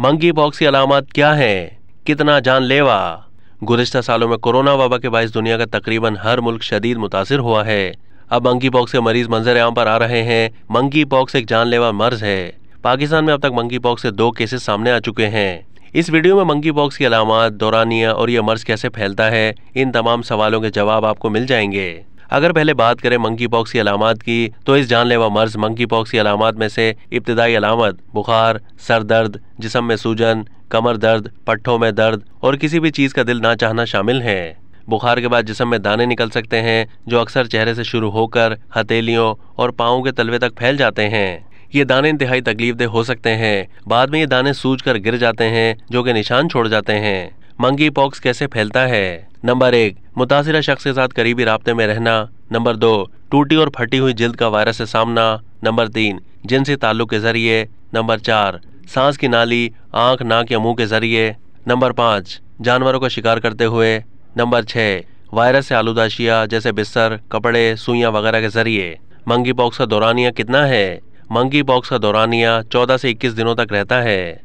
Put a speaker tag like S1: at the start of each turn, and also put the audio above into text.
S1: monkey pox की अलामत क्या है कितना जानलेवा गुजशत सालों में कोरोना वबा के बायस दुनिया का तकरीबन हर मुल्क शदीद मुतासर हुआ है अब मंकी पॉक्स के मरीज मंजर आम पर आ रहे हैं मंकी पॉक्स एक जानलेवा मर्ज है पाकिस्तान में अब तक मंकी पॉक्स से दो केसेस सामने आ चुके हैं इस वीडियो में मंकी पॉक्स की अलामत दौरानिया और यह मर्ज कैसे फैलता है इन तमाम सवालों के जवाब आपको मिल जाएंगे अगर पहले बात करें मंकी पॉक्स की अलामत की तो इस जानलेवा मर्ज मंकी पॉक्स की अलामत में से इब्तदाई अलामत बुखार सर दर्द जिसम में सूजन कमर दर्द पट्ठों में दर्द और किसी भी चीज़ का दिल ना चाहना शामिल है बुखार के बाद जिसम में दाने निकल सकते हैं जो अक्सर चेहरे से शुरू होकर हथेलियों और पाओं के तलवे तक फैल जाते हैं ये दाने इंतहाई तकलीफ दे हो सकते हैं बाद में ये दाने सूझ कर गिर जाते हैं जो कि निशान छोड़ जाते हैं मंकी पॉक्स कैसे फैलता है नंबर एक मुतासरा शख्स के साथ करीबी रबते में रहना नंबर दो टूटी और फटी हुई जल्द का वायरस से सामना नंबर तीन जिनसी ताल्लुक के जरिए नंबर चार सांस की नाली आंख नाक या मुंह के जरिए नंबर पाँच जानवरों का शिकार करते हुए नंबर छः वायरस से आलूदाशिया जैसे बिस्तर कपड़े सुइयाँ वगैरह के जरिए मंकी पॉक्स का दौरानिया कितना है मंकी पॉक्स का दौरानिया चौदह से इक्कीस दिनों तक रहता है